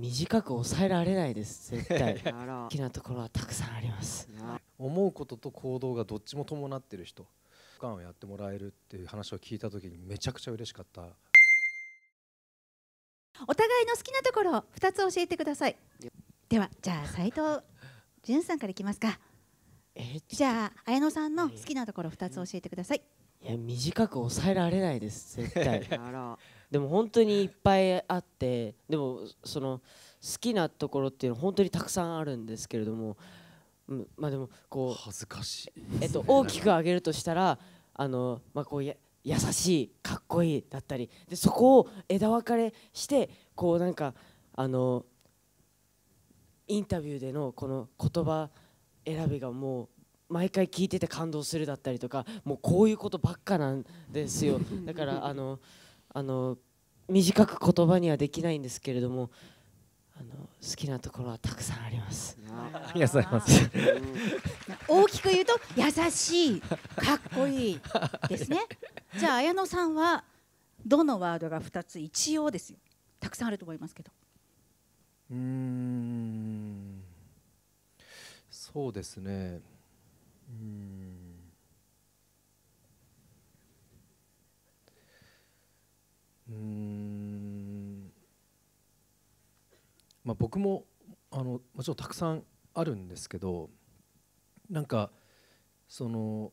短く抑えられないです絶対 好きなところはたくさんあります思うことと行動がどっちも伴ってる人期間をやってもらえるっていう話を聞いた時にめちゃくちゃ嬉しかったお互いの好きなところを2つ教えてくださいではじゃあ斉藤潤さんからいきますかえじゃあ綾乃さんの好きなところ2つ教えてくださいいや短く抑えられないです絶対 でも本当にいっぱいあってでもその好きなところっていうのは本当にたくさんあるんですけれども、うん、まあでもこう恥ずかしい、えっと、大きく上げるとしたらあの、まあ、こうや優しいかっこいいだったりでそこを枝分かれしてこうなんかあのインタビューでのこの言葉選びがもう毎回聞いてて感動するだったりとかもうこういうことばっかなんですよだからあのあの短く言葉にはできないんですけれどもあの好きなところはたくさんあります。ありがとうございます。大きく言うと優しい、かっこいいですね。じゃあ綾乃さんはどのワードが2つ一応ですよ。たくさんあると思いますけど。うん。そうですね。まあ、僕もあのもちろんたくさんあるんですけどなんかその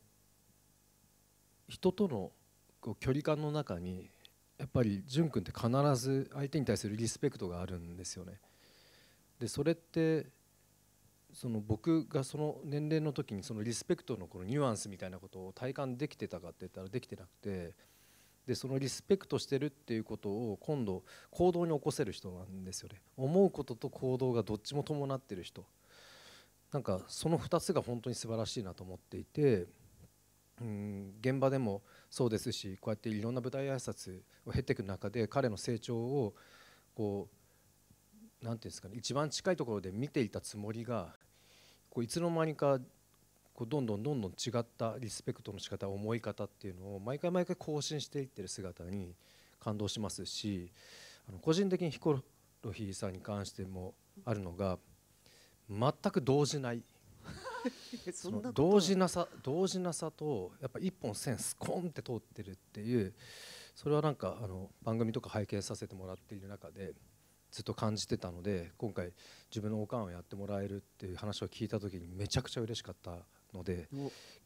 人とのこう距離感の中にやっぱり淳君って必ず相手に対するリスペクトがあるんですよね。でそれってその僕がその年齢の時にそのリスペクトのこのニュアンスみたいなことを体感できてたかって言ったらできてなくてでそのリスペクトしてるっていうことを今度行動に起こせる人なんですよね思うことと行動がどっちも伴ってる人なんかその2つが本当に素晴らしいなと思っていてうん現場でもそうですしこうやっていろんな舞台挨拶を経ていく中で彼の成長をこう何て言うんですかね一番近いところで見ていたつもりがこういつの間にかこうどんどんどんどん違ったリスペクトの仕方思い方っていうのを毎回毎回更新していってる姿に感動しますしあの個人的にヒコロヒーさんに関してもあるのが全く動じない その動じなさ動じなさとやっぱ一本線スコンって通ってるっていうそれはなんかあの番組とか拝見させてもらっている中でずっと感じてたので今回自分のおかんをやってもらえるっていう話を聞いた時にめちゃくちゃ嬉しかったので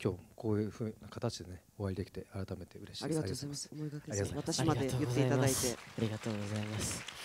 今日こういうふうな形でねお会いできて改めて嬉しいですありがとうございます思いがけず私まで言っていただいてありがとうございます